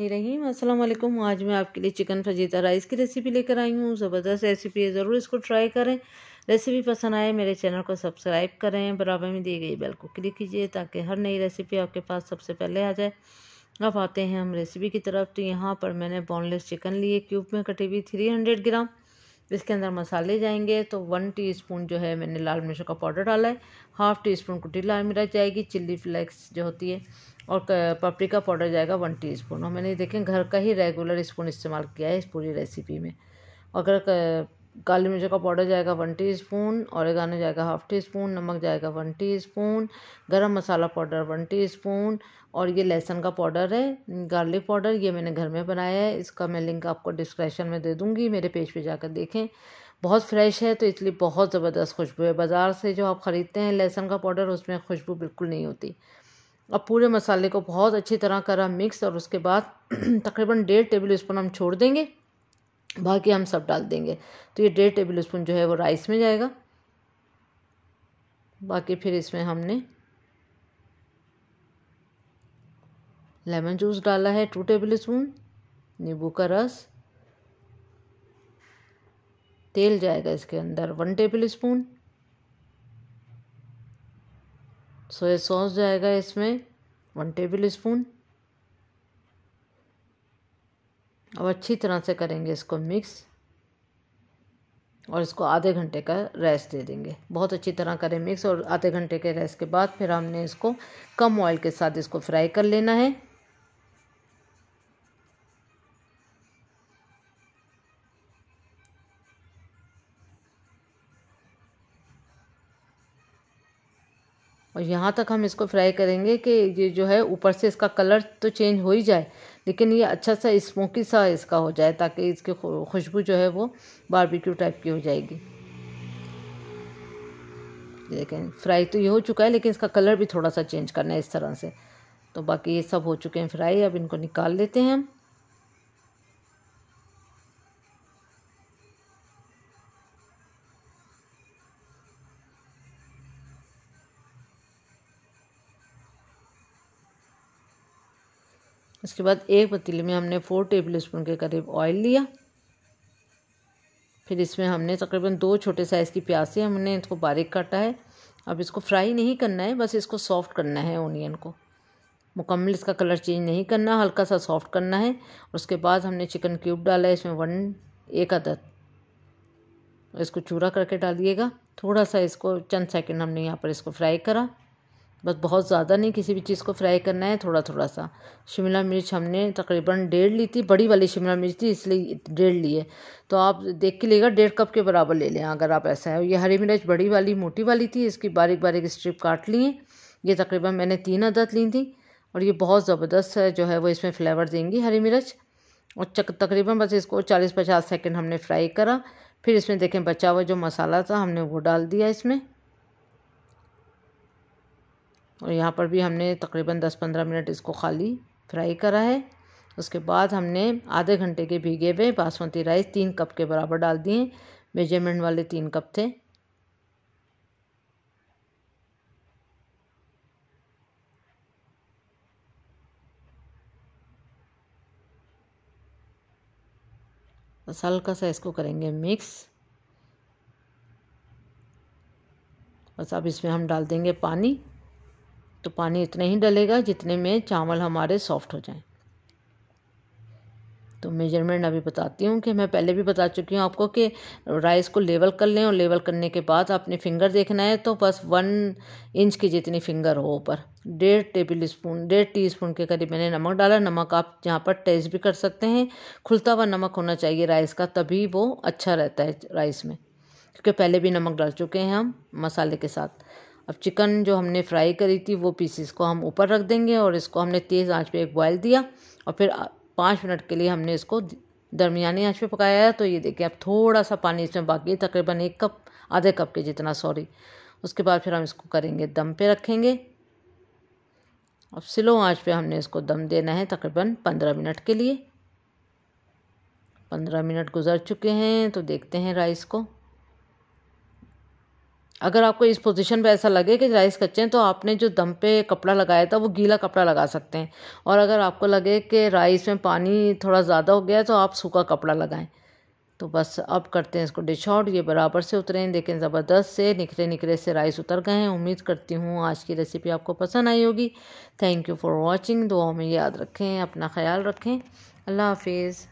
रहीम असलम आज मैं आपके लिए चिकन फजीता राइस की रेसिपी लेकर आई हूँ ज़बरदस्त रेसिपी है ज़रूर इसको ट्राई करें रेसिपी पसंद आए मेरे चैनल को सब्सक्राइब करें बराबर में दी गई बेल को क्लिक कीजिए ताकि हर नई रेसिपी आपके पास सबसे पहले आ जाए अब आते हैं हम रेसिपी की तरफ तो यहाँ पर मैंने बोनलेस चिकन लिए क्यूब में कटी हुई थ्री हंड्रेड ग्राम इसके अंदर मसाले जाएंगे तो वन टीस्पून जो है मैंने लाल मिर्च का पाउडर डाला है हाफ़ टी स्पून कुटी लाल मिर्च जाएगी चिल्ली फ्लेक्स जो होती है और का पाउडर जाएगा वन टी और मैंने देखें घर का ही रेगुलर स्पून इस्तेमाल किया है इस पूरी रेसिपी में अगर काली मिर्च का पाउडर जाएगा वन टीस्पून स्पून जाएगा हाफ टी स्पून नमक जाएगा वन टीस्पून गरम मसाला पाउडर वन टीस्पून और ये लहसुन का पाउडर है गार्लिक पाउडर ये मैंने घर में बनाया है इसका मैं लिंक आपको डिस्क्रिप्शन में दे दूँगी मेरे पेज पे जाकर देखें बहुत फ्रेश है तो इसलिए बहुत ज़बरदस्त खुशबू है बाज़ार से जो आप ख़रीदते हैं लहसुन का पाउडर उसमें खुशबू बिल्कुल नहीं होती अब पूरे मसाले को बहुत अच्छी तरह करा मिक्स और उसके बाद तकरीबन डेढ़ टेबल स्पून हम छोड़ देंगे बाकी हम सब डाल देंगे तो ये डेढ़ टेबल स्पून जो है वो राइस में जाएगा बाकी फिर इसमें हमने लेमन जूस डाला है टू टेबल स्पून नींबू का रस तेल जाएगा इसके अंदर one tablespoon soya sauce जाएगा इसमें वन टेबल स्पून अब अच्छी तरह से करेंगे इसको मिक्स और इसको आधे घंटे का रेस्ट दे देंगे बहुत अच्छी तरह करें मिक्स और आधे घंटे के रेस्ट के बाद फिर हमने इसको कम ऑयल के साथ इसको फ्राई कर लेना है और यहाँ तक हम इसको फ्राई करेंगे कि ये जो है ऊपर से इसका कलर तो चेंज हो ही जाए लेकिन ये अच्छा सा स्मोकी सा इसका हो जाए ताकि इसकी खुशबू जो है वो बारबेक्यू टाइप की हो जाएगी देखें फ्राई तो ये हो चुका है लेकिन इसका कलर भी थोड़ा सा चेंज करना है इस तरह से तो बाकी ये सब हो चुके हैं फ्राई अब इनको निकाल लेते हैं हम उसके बाद एक पतीली में हमने फोर टेबल स्पून के करीब ऑयल लिया फिर इसमें हमने तकरीबन दो छोटे साइज़ की प्याज है हमने इसको बारीक काटा है अब इसको फ्राई नहीं करना है बस इसको सॉफ्ट करना है ओनियन को मुकम्मल इसका कलर चेंज नहीं करना हल्का सा सॉफ्ट करना है उसके बाद हमने चिकन क्यूब डाला है इसमें वन एक अदद इसको चूरा करके डालिएगा थोड़ा सा इसको चंद सेकंड हमने यहाँ पर इसको फ्राई करा बस बहुत ज़्यादा नहीं किसी भी चीज़ को फ्राई करना है थोड़ा थोड़ा सा शिमला मिर्च हमने तकरीबन डेढ़ ली थी बड़ी वाली शिमला मिर्च थी इसलिए डेढ़ ली है तो आप देख के लेगा डेढ़ कप के बराबर ले लें अगर आप ऐसा है ये हरी मिर्च बड़ी वाली मोटी वाली थी इसकी बारीक बारीक स्ट्रिप काट ली है ये तकरीबन मैंने तीन अदद ली थी और ये बहुत ज़बरदस्त जो है वो इसमें फ्लेवर देंगी हरी मिर्च और चक तकरीबन बस इसको चालीस पचास सेकेंड हमने फ्राई करा फिर इसमें देखें बचा हुआ जो मसाला था हमने वो डाल दिया इसमें और यहाँ पर भी हमने तकरीबन दस पंद्रह मिनट इसको खाली फ्राई करा है उसके बाद हमने आधे घंटे के भीगे हुए बासमती राइस तीन कप के बराबर डाल दिए मेजरमेंट वाले तीन कप थे बस हल्का सा इसको करेंगे मिक्स बस अब इसमें हम डाल देंगे पानी तो पानी इतना ही डलेगा जितने में चावल हमारे सॉफ्ट हो जाएं तो मेजरमेंट अभी बताती हूँ कि मैं पहले भी बता चुकी हूँ आपको कि राइस को लेवल कर लें और लेवल करने के बाद आपने फिंगर देखना है तो बस वन इंच की जितनी फिंगर हो ऊपर डेढ़ टेबल स्पून डेढ़ टी स्पून के करीब मैंने नमक डाला नमक आप जहाँ पर टेस्ट भी कर सकते हैं खुलता हुआ नमक होना चाहिए राइस का तभी वो अच्छा रहता है राइस में क्योंकि पहले भी नमक डाल चुके हैं हम मसाले के साथ अब चिकन जो हमने फ्राई करी थी वो पीसीस को हम ऊपर रख देंगे और इसको हमने तेज़ आंच पे एक बॉयल दिया और फिर पाँच मिनट के लिए हमने इसको दरमियानी आंच पे पकाया है तो ये देखिए अब थोड़ा सा पानी इसमें बाकी है तकरीबन एक कप आधे कप के जितना सॉरी उसके बाद फिर हम इसको करेंगे दम पे रखेंगे अब स्लो आँच पर हमने इसको दम देना है तकरीबन पंद्रह मिनट के लिए पंद्रह मिनट गुजर चुके हैं तो देखते हैं राइस को अगर आपको इस पोजीशन पे ऐसा लगे कि राइस कच्चे हैं तो आपने जो दम पे कपड़ा लगाया था वो गीला कपड़ा लगा सकते हैं और अगर आपको लगे कि राइस में पानी थोड़ा ज़्यादा हो गया है तो आप सूखा कपड़ा लगाएं तो बस अब करते हैं इसको डिश आउट ये बराबर से उतरे हैं लेकिन ज़बरदस्त से निखरे निखरे से राइस उतर गए हैं उम्मीद करती हूँ आज की रेसिपी आपको पसंद आई होगी थैंक यू फॉर वॉचिंग दुआ में याद रखें अपना ख्याल रखें अल्लाह हाफिज़